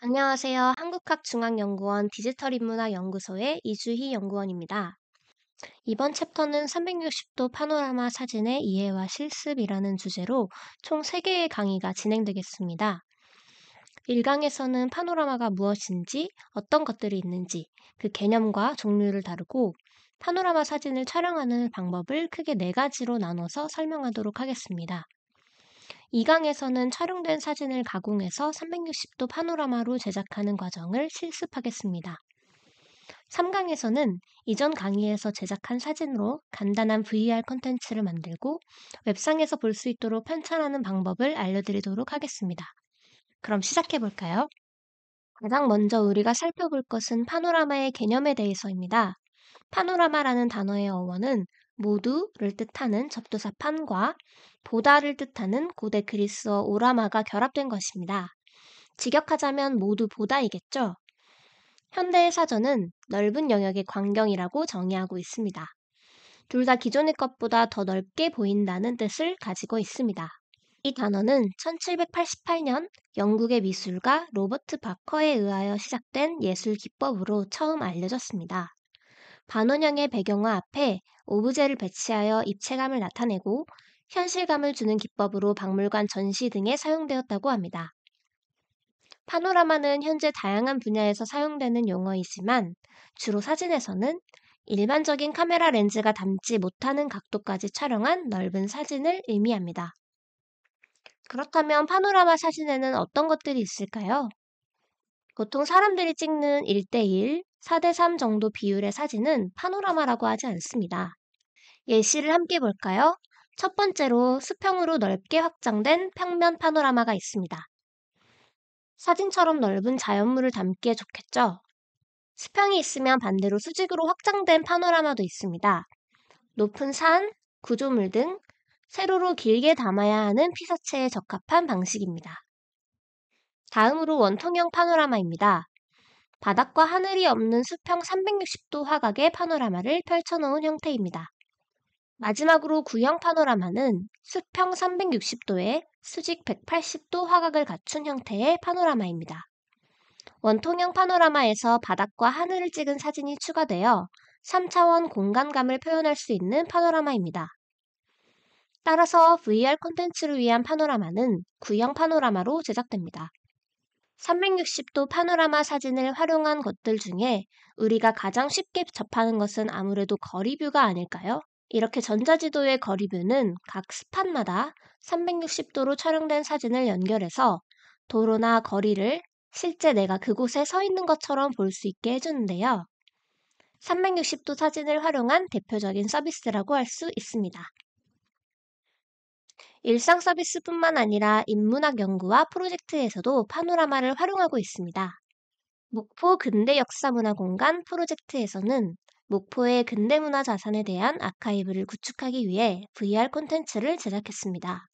안녕하세요. 한국학중앙연구원 디지털인문화연구소의 이주희 연구원입니다. 이번 챕터는 360도 파노라마 사진의 이해와 실습이라는 주제로 총 3개의 강의가 진행되겠습니다. 1강에서는 파노라마가 무엇인지, 어떤 것들이 있는지, 그 개념과 종류를 다루고, 파노라마 사진을 촬영하는 방법을 크게 네 가지로 나눠서 설명하도록 하겠습니다. 이 강에서는 촬영된 사진을 가공해서 360도 파노라마로 제작하는 과정을 실습하겠습니다. 3강에서는 이전 강의에서 제작한 사진으로 간단한 VR 컨텐츠를 만들고 웹상에서 볼 수 있도록 편찬하는 방법을 알려드리도록 하겠습니다. 그럼 시작해 볼까요? 가장 먼저 우리가 살펴볼 것은 파노라마의 개념에 대해서입니다. 파노라마라는 단어의 어원은 모두를 뜻하는 접두사 판과 보다를 뜻하는 고대 그리스어 오라마가 결합된 것입니다. 직역하자면 모두 보다이겠죠? 현대의 사전은 넓은 영역의 광경이라고 정의하고 있습니다. 둘 다 기존의 것보다 더 넓게 보인다는 뜻을 가지고 있습니다. 이 단어는 1788년 영국의 미술가 로버트 바커에 의하여 시작된 예술 기법으로 처음 알려졌습니다. 반원형의 배경화 앞에 오브제를 배치하여 입체감을 나타내고 현실감을 주는 기법으로 박물관 전시 등에 사용되었다고 합니다. 파노라마는 현재 다양한 분야에서 사용되는 용어이지만 주로 사진에서는 일반적인 카메라 렌즈가 담지 못하는 각도까지 촬영한 넓은 사진을 의미합니다. 그렇다면 파노라마 사진에는 어떤 것들이 있을까요? 보통 사람들이 찍는 1대1, 4대3 정도 비율의 사진은 파노라마라고 하지 않습니다. 예시를 함께 볼까요? 첫 번째로 수평으로 넓게 확장된 평면 파노라마가 있습니다. 사진처럼 넓은 자연물을 담기에 좋겠죠? 수평이 있으면 반대로 수직으로 확장된 파노라마도 있습니다. 높은 산, 구조물 등 세로로 길게 담아야 하는 피사체에 적합한 방식입니다. 다음으로 원통형 파노라마입니다. 바닥과 하늘이 없는 수평 360도 화각의 파노라마를 펼쳐놓은 형태입니다. 마지막으로 구형 파노라마는 수평 360도에 수직 180도 화각을 갖춘 형태의 파노라마입니다. 원통형 파노라마에서 바닥과 하늘을 찍은 사진이 추가되어 3차원 공간감을 표현할 수 있는 파노라마입니다. 따라서 VR 콘텐츠를 위한 파노라마는 구형 파노라마로 제작됩니다. 360도 파노라마 사진을 활용한 것들 중에 우리가 가장 쉽게 접하는 것은 아무래도 거리뷰가 아닐까요? 이렇게 전자지도의 거리뷰는 각 스팟마다 360도로 촬영된 사진을 연결해서 도로나 거리를 실제 내가 그곳에 서 있는 것처럼 볼 수 있게 해주는데요. 360도 사진을 활용한 대표적인 서비스라고 할 수 있습니다. 일상 서비스뿐만 아니라 인문학 연구와 프로젝트에서도 파노라마를 활용하고 있습니다. 목포 근대 역사문화 공간 프로젝트에서는 목포의 근대문화 자산에 대한 아카이브를 구축하기 위해 VR 콘텐츠를 제작했습니다.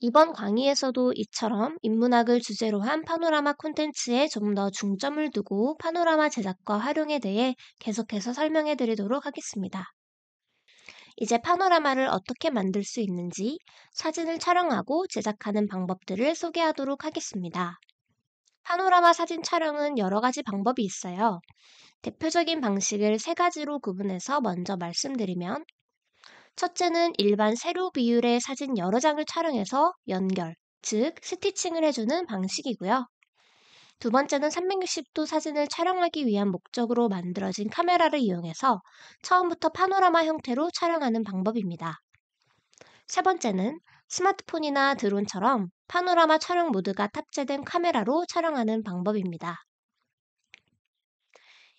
이번 강의에서도 이처럼 인문학을 주제로 한 파노라마 콘텐츠에 좀 더 중점을 두고 파노라마 제작과 활용에 대해 계속해서 설명해 드리도록 하겠습니다. 이제 파노라마를 어떻게 만들 수 있는지 사진을 촬영하고 제작하는 방법들을 소개하도록 하겠습니다. 파노라마 사진 촬영은 여러 가지 방법이 있어요. 대표적인 방식을 세 가지로 구분해서 먼저 말씀드리면 첫째는 일반 세로 비율의 사진 여러 장을 촬영해서 연결, 즉 스티칭을 해주는 방식이고요. 두 번째는 360도 사진을 촬영하기 위한 목적으로 만들어진 카메라를 이용해서 처음부터 파노라마 형태로 촬영하는 방법입니다. 세 번째는 스마트폰이나 드론처럼 파노라마 촬영 모드가 탑재된 카메라로 촬영하는 방법입니다.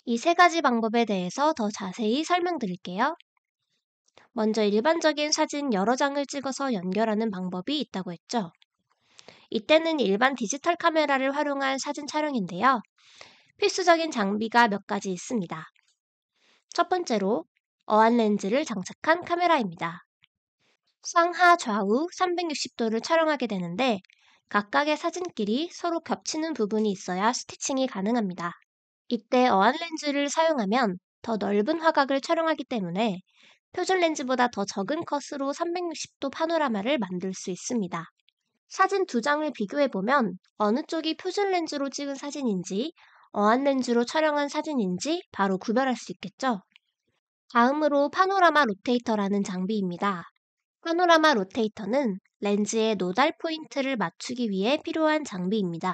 이 세 가지 방법에 대해서 더 자세히 설명드릴게요. 먼저 일반적인 사진 여러 장을 찍어서 연결하는 방법이 있다고 했죠. 이때는 일반 디지털 카메라를 활용한 사진 촬영인데요. 필수적인 장비가 몇 가지 있습니다. 첫 번째로 어안 렌즈를 장착한 카메라입니다. 상하 좌우 360도를 촬영하게 되는데 각각의 사진끼리 서로 겹치는 부분이 있어야 스티칭이 가능합니다. 이때 어안 렌즈를 사용하면 더 넓은 화각을 촬영하기 때문에 표준 렌즈보다 더 적은 컷으로 360도 파노라마를 만들 수 있습니다. 사진 두 장을 비교해보면 어느 쪽이 표준 렌즈로 찍은 사진인지 어안 렌즈로 촬영한 사진인지 바로 구별할 수 있겠죠. 다음으로 파노라마 로테이터라는 장비입니다. 파노라마 로테이터는 렌즈의 노달 포인트를 맞추기 위해 필요한 장비입니다.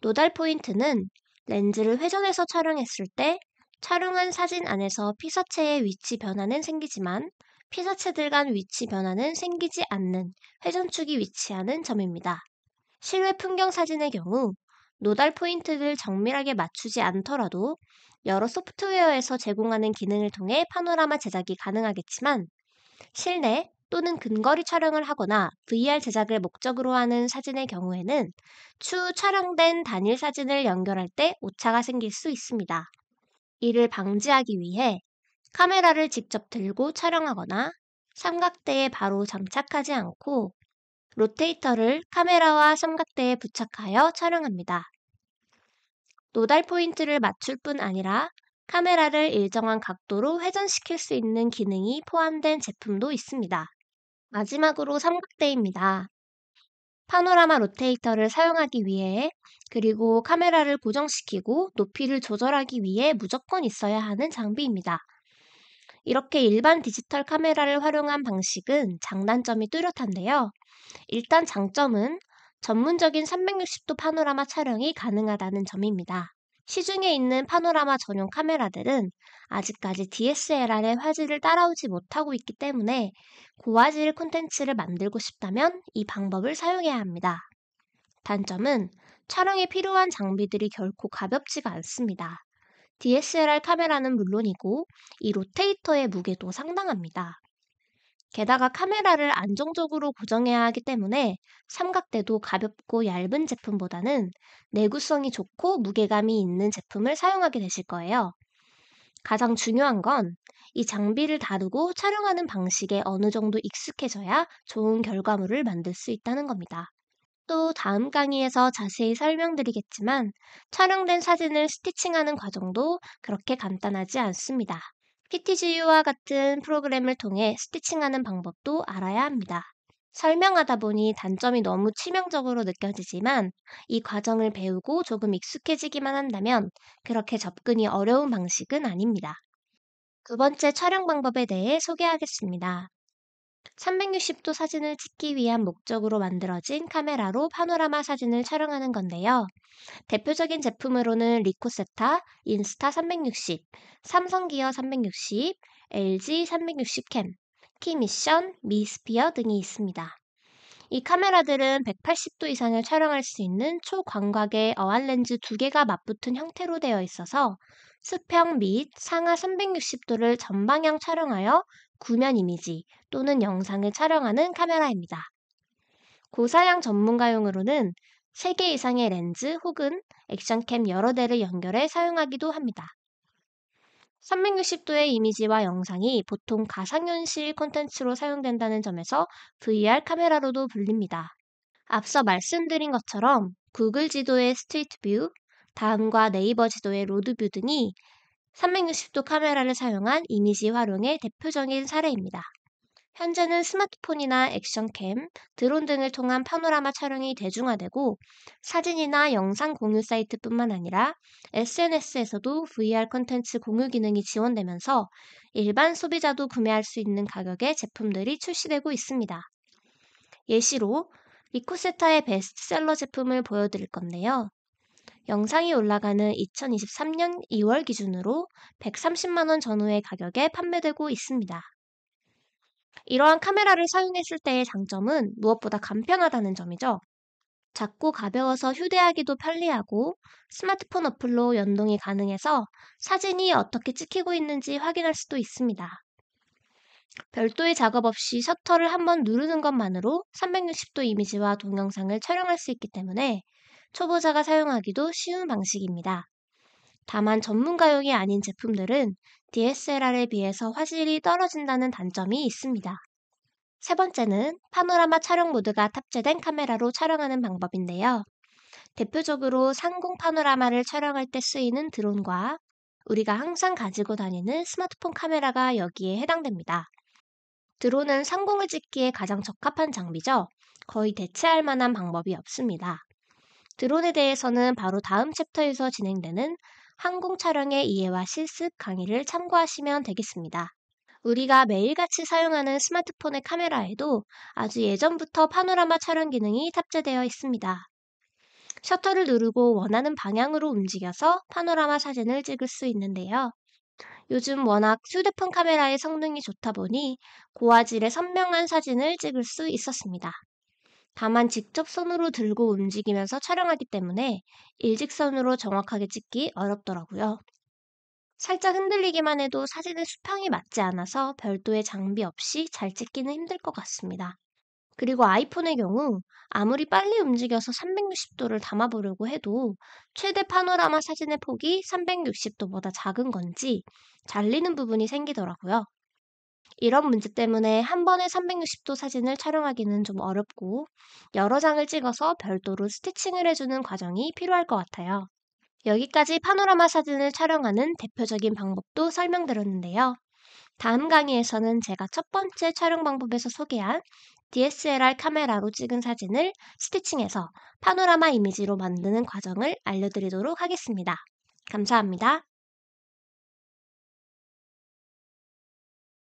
노달 포인트는 렌즈를 회전해서 촬영했을 때 촬영한 사진 안에서 피사체의 위치 변화는 생기지만 피사체들 간 위치 변화는 생기지 않는 회전축이 위치하는 점입니다. 실외 풍경 사진의 경우 노달 포인트를 정밀하게 맞추지 않더라도 여러 소프트웨어에서 제공하는 기능을 통해 파노라마 제작이 가능하겠지만 실내 또는 근거리 촬영을 하거나 VR 제작을 목적으로 하는 사진의 경우에는 추후 촬영된 단일 사진을 연결할 때 오차가 생길 수 있습니다. 이를 방지하기 위해 카메라를 직접 들고 촬영하거나 삼각대에 바로 장착하지 않고 로테이터를 카메라와 삼각대에 부착하여 촬영합니다. 노달 포인트를 맞출 뿐 아니라 카메라를 일정한 각도로 회전시킬 수 있는 기능이 포함된 제품도 있습니다. 마지막으로 삼각대입니다. 파노라마 로테이터를 사용하기 위해 그리고 카메라를 고정시키고 높이를 조절하기 위해 무조건 있어야 하는 장비입니다. 이렇게 일반 디지털 카메라를 활용한 방식은 장단점이 뚜렷한데요. 일단 장점은 전문적인 360도 파노라마 촬영이 가능하다는 점입니다. 시중에 있는 파노라마 전용 카메라들은 아직까지 DSLR의 화질을 따라오지 못하고 있기 때문에 고화질 콘텐츠를 만들고 싶다면 이 방법을 사용해야 합니다. 단점은 촬영에 필요한 장비들이 결코 가볍지가 않습니다. DSLR 카메라는 물론이고 이 로테이터의 무게도 상당합니다. 게다가 카메라를 안정적으로 고정해야 하기 때문에 삼각대도 가볍고 얇은 제품보다는 내구성이 좋고 무게감이 있는 제품을 사용하게 되실 거예요. 가장 중요한 건 이 장비를 다루고 촬영하는 방식에 어느 정도 익숙해져야 좋은 결과물을 만들 수 있다는 겁니다. 또 다음 강의에서 자세히 설명드리겠지만 촬영된 사진을 스티칭하는 과정도 그렇게 간단하지 않습니다. PTGU와 같은 프로그램을 통해 스티칭하는 방법도 알아야 합니다. 설명하다 보니 단점이 너무 치명적으로 느껴지지만 이 과정을 배우고 조금 익숙해지기만 한다면 그렇게 접근이 어려운 방식은 아닙니다. 두 번째 촬영 방법에 대해 소개하겠습니다. 360도 사진을 찍기 위한 목적으로 만들어진 카메라로 파노라마 사진을 촬영하는 건데요. 대표적인 제품으로는 리코세타, 인스타 360, 삼성 기어 360, LG 360캠, 키미션, 미스피어 등이 있습니다. 이 카메라들은 180도 이상을 촬영할 수 있는 초광각의 어안 렌즈 두 개가 맞붙은 형태로 되어 있어서 수평 및 상하 360도를 전방향 촬영하여 구면 이미지 또는 영상을 촬영하는 카메라입니다. 고사양 전문가용으로는 3개 이상의 렌즈 혹은 액션캠 여러 대를 연결해 사용하기도 합니다. 360도의 이미지와 영상이 보통 가상현실 콘텐츠로 사용된다는 점에서 VR 카메라로도 불립니다. 앞서 말씀드린 것처럼 구글 지도의 스트리트 뷰, 다음과 네이버 지도의 로드뷰 등이 360도 카메라를 사용한 이미지 활용의 대표적인 사례입니다. 현재는 스마트폰이나 액션캠, 드론 등을 통한 파노라마 촬영이 대중화되고 사진이나 영상 공유 사이트뿐만 아니라 SNS에서도 VR 콘텐츠 공유 기능이 지원되면서 일반 소비자도 구매할 수 있는 가격의 제품들이 출시되고 있습니다. 예시로 리코세타의 베스트셀러 제품을 보여드릴 건데요. 영상이 올라가는 2023년 2월 기준으로 130만원 전후의 가격에 판매되고 있습니다. 이러한 카메라를 사용했을 때의 장점은 무엇보다 간편하다는 점이죠. 작고 가벼워서 휴대하기도 편리하고 스마트폰 어플로 연동이 가능해서 사진이 어떻게 찍히고 있는지 확인할 수도 있습니다. 별도의 작업 없이 셔터를 한번 누르는 것만으로 360도 이미지와 동영상을 촬영할 수 있기 때문에 초보자가 사용하기도 쉬운 방식입니다. 다만 전문가용이 아닌 제품들은 DSLR에 비해서 화질이 떨어진다는 단점이 있습니다. 세 번째는 파노라마 촬영 모드가 탑재된 카메라로 촬영하는 방법인데요. 대표적으로 상공 파노라마를 촬영할 때 쓰이는 드론과 우리가 항상 가지고 다니는 스마트폰 카메라가 여기에 해당됩니다. 드론은 상공을 찍기에 가장 적합한 장비죠. 거의 대체할 만한 방법이 없습니다. 드론에 대해서는 바로 다음 챕터에서 진행되는 항공 촬영의 이해와 실습 강의를 참고하시면 되겠습니다. 우리가 매일같이 사용하는 스마트폰의 카메라에도 아주 예전부터 파노라마 촬영 기능이 탑재되어 있습니다. 셔터를 누르고 원하는 방향으로 움직여서 파노라마 사진을 찍을 수 있는데요. 요즘 워낙 휴대폰 카메라의 성능이 좋다 보니 고화질의 선명한 사진을 찍을 수 있었습니다. 다만 직접 손으로 들고 움직이면서 촬영하기 때문에 일직선으로 정확하게 찍기 어렵더라고요. 살짝 흔들리기만 해도 사진의 수평이 맞지 않아서 별도의 장비 없이 잘 찍기는 힘들 것 같습니다. 그리고 아이폰의 경우 아무리 빨리 움직여서 360도를 담아보려고 해도 최대 파노라마 사진의 폭이 360도보다 작은 건지 잘리는 부분이 생기더라고요. 이런 문제 때문에 한 번에 360도 사진을 촬영하기는 좀 어렵고 여러 장을 찍어서 별도로 스티칭을 해주는 과정이 필요할 것 같아요. 여기까지 파노라마 사진을 촬영하는 대표적인 방법도 설명드렸는데요. 다음 강의에서는 제가 첫 번째 촬영 방법에서 소개한 DSLR 카메라로 찍은 사진을 스티칭해서 파노라마 이미지로 만드는 과정을 알려드리도록 하겠습니다. 감사합니다.